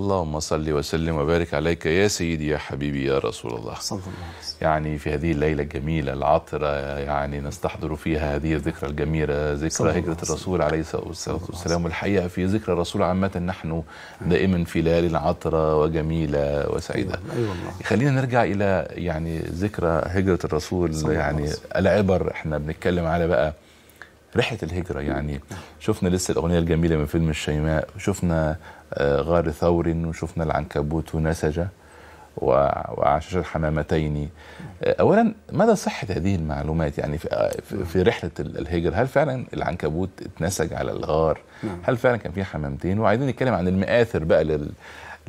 اللهم صل وسلم وبارك عليك يا سيدي يا حبيبي يا رسول الله صلى الله عليه وسلم يعني في هذه الليلة الجميلة العطرة يعني نستحضر فيها هذه الذكرى الجميلة ذكرى هجرة الرسول عليه الصلاة والسلام والحقيقة في ذكرى الرسول عامة نحن دائما في ليالي عطرة وجميلة وسعيدة أيوة, أيوة خلينا نرجع إلى يعني ذكرى هجرة الرسول يعني العبر احنا بنتكلم على بقى رحله الهجره يعني شفنا لسه الاغنيه الجميله من فيلم الشيماء شفنا آه، غار ثور وشفنا العنكبوت ونسجه وعشاش الحمامتين آه، أولا ماذا صحة هذه المعلومات يعني في آه، رحلة الهجره هل فعلا العنكبوت اتنسج على الغار نعم. هل فعلا كان في حمامتين وعايزين نتكلم عن المآثر بقى لل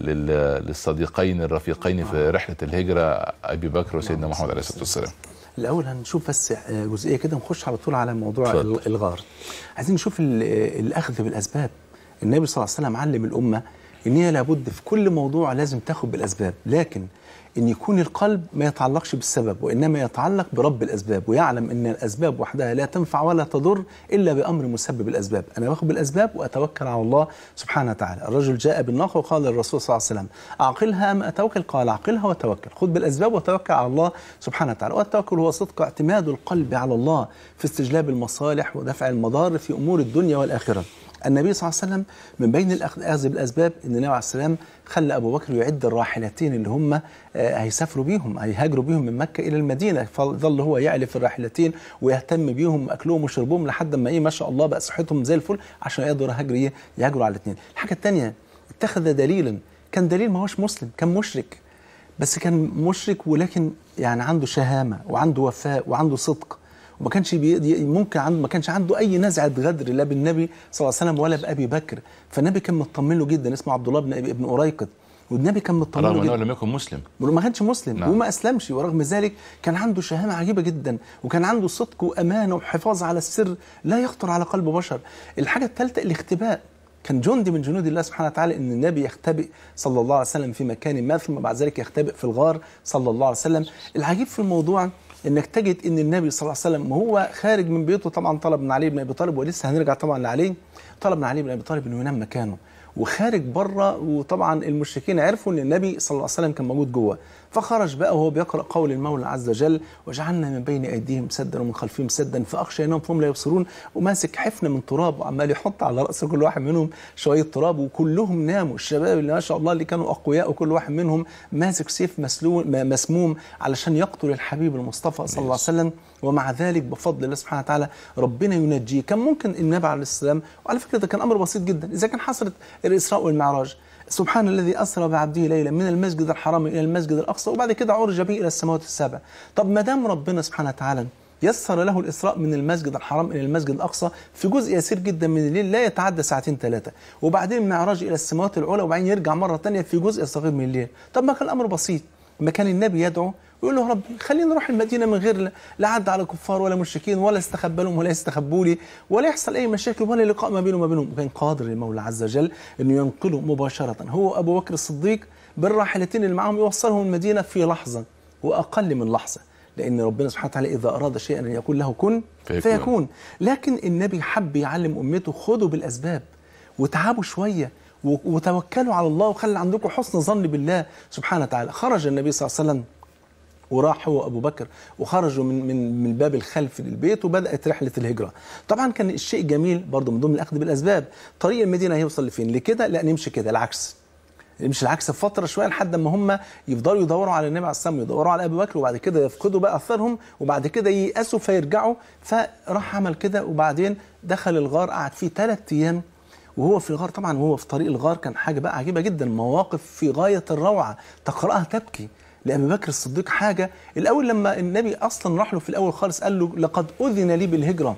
للصديقين الرفيقين في رحلة الهجرة أبي بكر وسيدنا نعم. محمد عليه الصلاة والسلام الاول هنشوف بس آه، جزئيه كده ونخش على طول على موضوع فضل. الغار عايزين نشوف الاخذ بالاسباب النبي صلى الله عليه وسلم علم الامه ان هي لابد في كل موضوع لازم تاخد بالاسباب لكن ان يكون القلب ما يتعلقش بالسبب وانما يتعلق برب الاسباب ويعلم ان الاسباب وحدها لا تنفع ولا تضر الا بامر مسبب الاسباب انا باخد بالاسباب واتوكل على الله سبحانه وتعالى الرجل جاء بالناقه وقال للرسول صلى الله عليه وسلم اعقلها ام اتوكل قال اعقلها وتوكل خذ بالاسباب وتوكل على الله سبحانه وتعالى والتوكل هو صدق اعتماد القلب على الله في استجلاب المصالح ودفع المضار في امور الدنيا والاخره النبي صلى الله عليه وسلم من بين الأخذ بالأسباب أن النبي عليه السلام خلى أبو بكر يعد الراحلتين اللي هم آه، هيسافروا بيهم هيهاجروا بيهم من مكة إلى المدينة فظل هو يعلف الراحلتين ويهتم بيهم أكلهم وشربهم لحد ما إيه ما شاء الله بقى صحتهم زي الفل عشان يقدروا هاجروا إيه، يهاجروا على الاثنين الحاجة الثانية اتخذ دليلا كان دليل ما هوش مسلم كان مشرك بس كان مشرك ولكن يعني عنده شهامة وعنده وفاء وعنده صدق وما كانش ممكن عنده ما كانش عنده اي نزعه غدر لا بالنبي صلى الله عليه وسلم ولا بابي بكر فالنبي كان مطمن له جدا اسمه عبد الله بن ابي ابن اريقط والنبي كان مطمن رغم انه لم يكن مسلم ما كانش مسلم نعم. وما اسلمش ورغم ذلك كان عنده شهامه عجيبه جدا وكان عنده صدق وامانه وحفاظ على السر لا يخطر على قلب بشر الحاجه الثالثه الاختباء كان جندي من جنود الله سبحانه وتعالى ان النبي يختبئ صلى الله عليه وسلم في مكان ما ثم بعد ذلك يختبئ في الغار صلى الله عليه وسلم العجيب في الموضوع انك تجد ان النبي صلى الله عليه وسلم وهو خارج من بيته طبعا طلب من علي بن ابي طالب ولسه هنرجع طبعا لعلي طلب من علي بن ابي طالب انه ينام مكانه وخارج بره وطبعا المشركين عرفوا ان النبي صلى الله عليه وسلم كان موجود جوه فخرج بقى وهو بيقرأ قول المولى عز وجل وجعلنا من بين أيديهم سدا ومن خلفهم سدا فأخشى أنهم فهم لا يبصرون وماسك حفنة من تراب وعمال يحط على رأس كل واحد منهم شوية تراب وكلهم ناموا الشباب اللي ما شاء الله اللي كانوا أقوياء وكل واحد منهم ماسك سيف مسلول مسموم علشان يقتل الحبيب المصطفى صلى الله عليه وسلم ومع ذلك بفضل الله سبحانه وتعالى ربنا ينجيه كان ممكن النبي عليه السلام وعلى فكرة ده كان أمر بسيط جدا إذا كان حصلت الإسراء والمعراج سبحان الذي أسرى بعبده ليلا من المسجد الحرام إلى المسجد الأقصى وبعد كده عرج به إلى السماوات السبع طب ما دام ربنا سبحانه وتعالى يسر له الإسراء من المسجد الحرام إلى المسجد الأقصى في جزء يسير جدا من الليل لا يتعدى ساعتين ثلاثة وبعدين معراج إلى السماوات العلى وبعدين يرجع مرة ثانيه في جزء صغير من الليل طب ما كان الأمر بسيط ما كان النبي يدعو يقول له ربي خليني اروح المدينه من غير لا عد على كفار ولا مشركين ولا استخبى لهم ولا يستخبوا لي ولا يحصل اي مشاكل ولا لقاء ما بينه وما بينهم كان قادر المولى عز وجل انه ينقله مباشره هو ابو بكر الصديق بالراحلتين اللي معاهم يوصلهم المدينه في لحظه واقل من لحظه لان ربنا سبحانه وتعالى اذا اراد شيئا ان يقول له كن فيكون. فيكون لكن النبي حب يعلم امته خذوا بالاسباب وتعبوا شويه وتوكلوا على الله وخلي عندكم حسن ظن بالله سبحانه وتعالى خرج النبي صلى الله عليه وسلم وراح هو ابو بكر وخرجوا من من من الباب الخلف للبيت وبدات رحله الهجره طبعا كان الشيء جميل برضه من ضمن الاخذ بالاسباب طريق المدينه هيوصل لفين لكده لا نمشي كده العكس مش العكس فتره شويه لحد ما هم يفضلوا يدوروا على النبي عليه الصلاه والسلام يدوروا على ابي بكر وبعد كده يفقدوا بقى اثرهم وبعد كده ييأسوا فيرجعوا فراح عمل كده وبعدين دخل الغار قعد فيه ثلاث ايام وهو في الغار طبعا وهو في طريق الغار كان حاجه بقى عجيبه جدا مواقف في غايه الروعه تقراها تبكي لأبي بكر الصديق حاجة الأول لما النبي أصلا راح له في الأول خالص قال له لقد أذن لي بالهجرة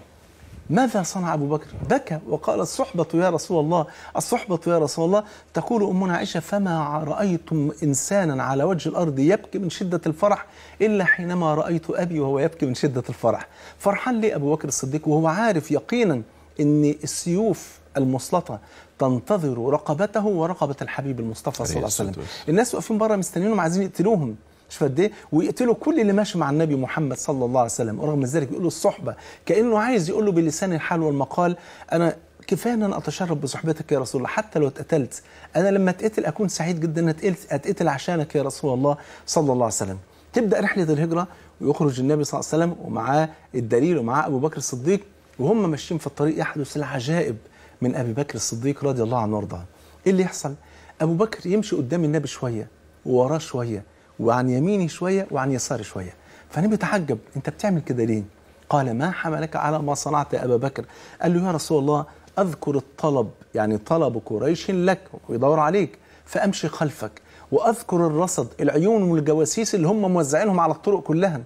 ماذا صنع أبو بكر؟ بكى وقال الصحبة يا رسول الله الصحبة يا رسول الله تقول أمنا عائشة فما رأيتم إنسانا على وجه الأرض يبكي من شدة الفرح إلا حينما رأيت أبي وهو يبكي من شدة الفرح فرحان لي أبو بكر الصديق وهو عارف يقينا ان السيوف المسلطه تنتظر رقبته ورقبه الحبيب المصطفى صلى الله عليه وسلم الناس واقفين بره مستنيينهم عايزين يقتلوهم شوف قد ايه ويقتلوا كل اللي ماشي مع النبي محمد صلى الله عليه وسلم ورغم ذلك بيقولوا الصحبه كانه عايز يقول له بلسان الحال والمقال انا كفايه ان انا اتشرف بصحبتك يا رسول الله حتى لو اتقتلت انا لما اتقتل اكون سعيد جدا ان اتقتل عشانك يا رسول الله صلى الله عليه وسلم تبدا رحله الهجره ويخرج النبي صلى الله عليه وسلم ومعاه الدليل ومعاه ابو بكر الصديق وهم ماشيين في الطريق يحدث العجائب من ابي بكر الصديق رضي الله عنه وارضاه ايه اللي يحصل ابو بكر يمشي قدام النبي شويه ووراه شويه وعن يمينه شويه وعن يساره شويه فالنبي تعجب انت بتعمل كده ليه قال ما حملك على ما صنعت يا ابا بكر قال له يا رسول الله اذكر الطلب يعني طلب قريش لك ويدور عليك فامشي خلفك واذكر الرصد العيون والجواسيس اللي هم موزعينهم على الطرق كلها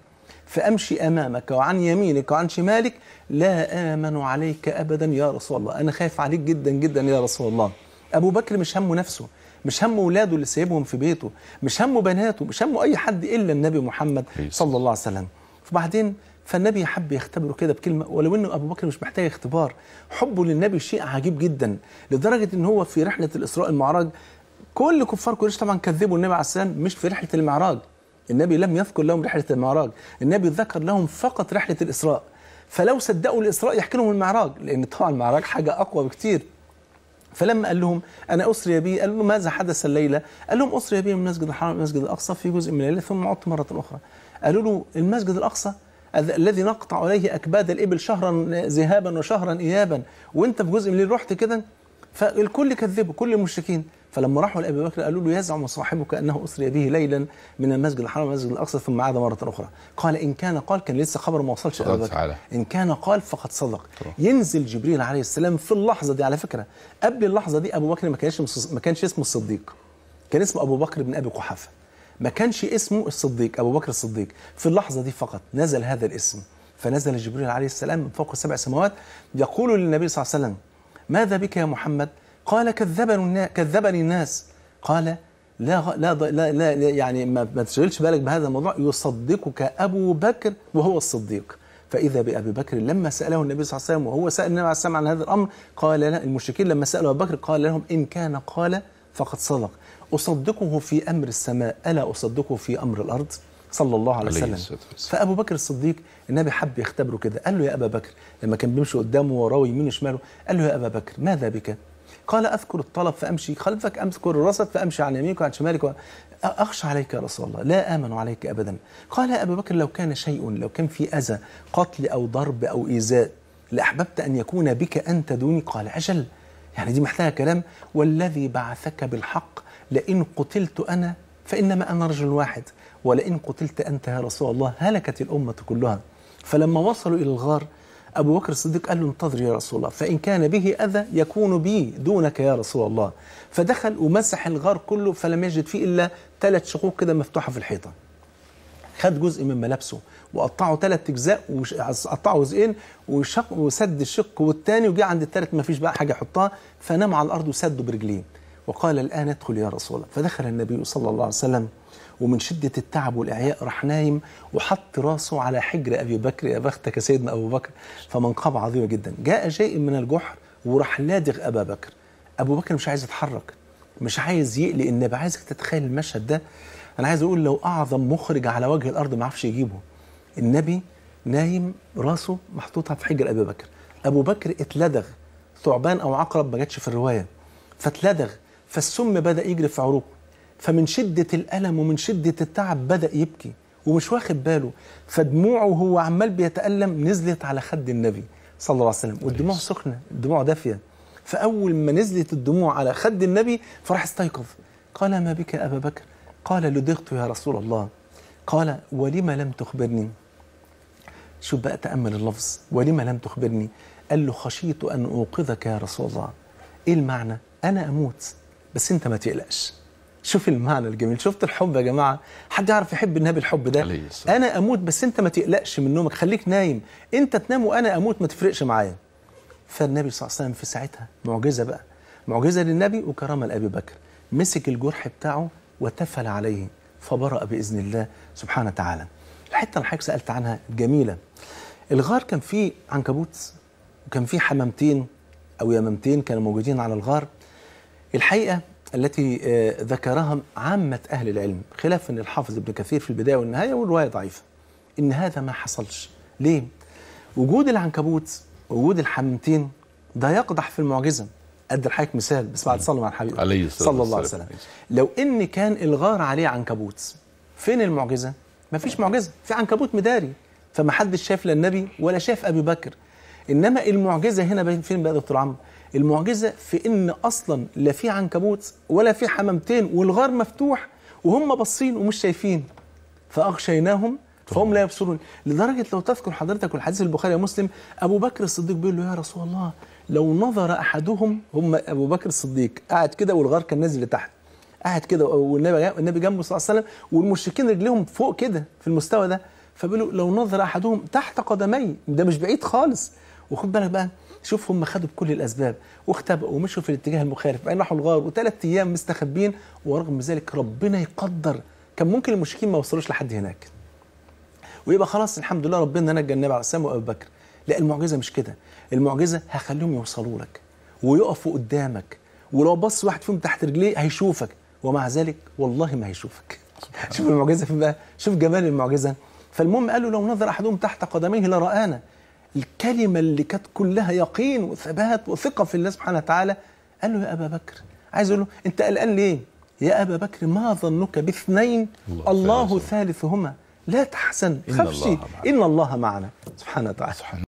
فأمشي أمامك وعن يمينك وعن شمالك لا آمن عليك أبدا يا رسول الله أنا خايف عليك جدا جدا يا رسول الله أبو بكر مش همه نفسه مش همه ولاده اللي سايبهم في بيته مش همه بناته مش همه أي حد إلا النبي محمد صلى الله عليه وسلم فبعدين فالنبي حب يختبره كده بكلمة ولو أنه أبو بكر مش محتاج اختبار حبه للنبي شيء عجيب جدا لدرجة أن هو في رحلة الإسراء المعراج كل كفار قريش طبعا كذبوا النبي عليه السلام مش في رحلة المعراج النبي لم يذكر لهم رحلة المعراج النبي ذكر لهم فقط رحلة الإسراء فلو صدقوا الإسراء يحكي لهم المعراج لأن طبعا المعراج حاجة أقوى بكتير فلما قال لهم أنا أسري بي قال لهم ماذا حدث الليلة قال لهم أسري بي من المسجد الحرام المسجد الأقصى في جزء من الليلة ثم عدت مرة أخرى قالوا له المسجد الأقصى الذي نقطع عليه أكباد الإبل شهرا ذهابا وشهرا إيابا وأنت في جزء من الليل رحت كده فالكل كذبه كل المشركين فلما راحوا لابي بكر قالوا له يزعم صاحبك انه اسري به ليلا من المسجد الحرام المسجد الاقصى ثم عاد مره اخرى قال ان كان قال كان لسه خبر ما وصلش ابي بكر ان كان قال فقد صدق ينزل جبريل عليه السلام في اللحظه دي على فكره قبل اللحظه دي ابو بكر ما كانش ما كانش اسمه الصديق كان اسمه ابو بكر بن ابي قحافه ما كانش اسمه الصديق ابو بكر الصديق في اللحظه دي فقط نزل هذا الاسم فنزل جبريل عليه السلام من فوق السبع سماوات يقول للنبي صلى الله عليه وسلم ماذا بك يا محمد قال كذبني كذبني الناس قال لا لا لا, لا يعني ما, ما تشغلش بالك بهذا الموضوع يصدقك ابو بكر وهو الصديق فاذا بابي بكر لما ساله النبي صلى الله عليه وسلم وهو سال النبي عليه السلام عن هذا الامر قال لا المشركين لما سالوا ابو بكر قال لهم ان كان قال فقد صدق اصدقه في امر السماء الا اصدقه في امر الارض صلى الله عليه وسلم فابو بكر الصديق النبي حب يختبره كده قال له يا ابا بكر لما كان بيمشي قدامه وراه يمين شماله قال له يا ابا بكر ماذا بك قال أذكر الطلب فأمشي خلفك أذكر الرصد فأمشي عن يمينك وعن شمالك أخشى عليك يا رسول الله لا آمن عليك أبدا قال أبا بكر لو كان شيء لو كان في أذى قتل أو ضرب أو إيذاء لأحببت أن يكون بك أنت دوني قال أجل يعني دي محتاجة كلام والذي بعثك بالحق لئن قتلت أنا فإنما أنا رجل واحد ولئن قتلت أنت يا رسول الله هلكت الأمة كلها فلما وصلوا إلى الغار أبو بكر الصديق قال له انتظر يا رسول الله فإن كان به أذى يكون بي دونك يا رسول الله فدخل ومسح الغار كله فلم يجد فيه إلا ثلاث شقوق كده مفتوحة في الحيطة خد جزء من ملابسه وقطعه ثلاث اجزاء وقطعه جزئين وشق وسد الشق والثاني وجه عند الثالث ما فيش بقى حاجه يحطها فنام على الارض وسده برجليه وقال الآن ادخل يا رسول الله فدخل النبي صلى الله عليه وسلم ومن شدة التعب والإعياء راح نايم وحط راسه على حجر أبي بكر يا بختك سيدنا أبو بكر فمنقبة عظيمة جدا جاء جاي من الجحر وراح لادغ أبا بكر أبو بكر مش عايز يتحرك مش عايز يقلق النبي عايزك تتخيل المشهد ده أنا عايز أقول لو أعظم مخرج على وجه الأرض ما عرفش يجيبه النبي نايم راسه محطوطة في حجر أبي بكر أبو بكر اتلدغ ثعبان أو عقرب ما جاتش في الرواية فاتلدغ فالسم بدأ يجري في عروقه فمن شدة الألم ومن شدة التعب بدأ يبكي ومش واخد باله فدموعه وهو عمال بيتألم نزلت على خد النبي صلى الله عليه وسلم والدموع سخنة الدموع دافية فأول ما نزلت الدموع على خد النبي فراح استيقظ قال ما بك يا أبا بكر قال لدغت يا رسول الله قال ولم لم تخبرني شوف بقى تأمل اللفظ ولم لم تخبرني قال له خشيت أن أوقظك يا رسول الله إيه المعنى أنا أموت بس انت ما تقلقش شوف المعنى الجميل شفت الحب يا جماعه حد يعرف يحب النبي الحب ده انا اموت بس انت ما تقلقش من نومك خليك نايم انت تنام وانا اموت ما تفرقش معايا فالنبي صلى الله عليه وسلم في ساعتها معجزه بقى معجزه للنبي وكرامه لابي بكر مسك الجرح بتاعه وتفل عليه فبرأ باذن الله سبحانه وتعالى الحته اللي حضرتك سالت عنها جميله الغار كان فيه عنكبوت وكان فيه حمامتين او يمامتين كانوا موجودين على الغار الحقيقة التي آه، ذكرها عامة أهل العلم خلاف أن الحافظ ابن كثير في البداية والنهاية والرواية ضعيفة إن هذا ما حصلش ليه؟ وجود العنكبوت وجود الحمتين ده يقدح في المعجزة أدي لحضرتك مثال بس بعد صلى على الحبيب عليه الصلاة صلى الله عليه وسلم لو إن كان الغار عليه عنكبوت فين المعجزة؟ ما فيش معجزة في عنكبوت مداري فما حدش شاف لا النبي ولا شاف أبي بكر إنما المعجزة هنا فين بقى دكتور عمرو؟ المعجزه في ان اصلا لا في عنكبوت ولا في حمامتين والغار مفتوح وهم باصين ومش شايفين فاغشيناهم فهم لا يبصرون لدرجه لو تذكر حضرتك والحديث البخاري ومسلم ابو بكر الصديق بيقول له يا رسول الله لو نظر احدهم هم ابو بكر الصديق قاعد كده والغار كان نازل لتحت قاعد كده والنبي النبي جنبه صلى الله عليه وسلم والمشركين رجليهم فوق كده في المستوى ده فبيقولوا لو نظر احدهم تحت قدمي ده مش بعيد خالص وخد بالك بقى شوف هم خدوا بكل الاسباب واختبأوا ومشوا في الاتجاه المخالف بعدين راحوا الغار وثلاث ايام مستخبين ورغم ذلك ربنا يقدر كان ممكن المشركين ما وصلوش لحد هناك ويبقى خلاص الحمد لله ربنا نجى النبي عليه السلام وابو بكر لا المعجزه مش كده المعجزه هخليهم يوصلوا لك ويقفوا قدامك ولو بص واحد فيهم تحت رجليه هيشوفك ومع ذلك والله ما هيشوفك شوف المعجزه فين بقى شوف جمال المعجزه فالمهم قالوا لو نظر احدهم تحت قدميه لرانا الكلمة اللي كانت كلها يقين وثبات وثقة في الله سبحانه وتعالى قال له يا أبا بكر عايز أقول له أنت قلقان ليه؟ يا أبا بكر ما ظنك باثنين الله, الله ثالثهما لا تحزن خفشي إن الله معنا سبحانه وتعالى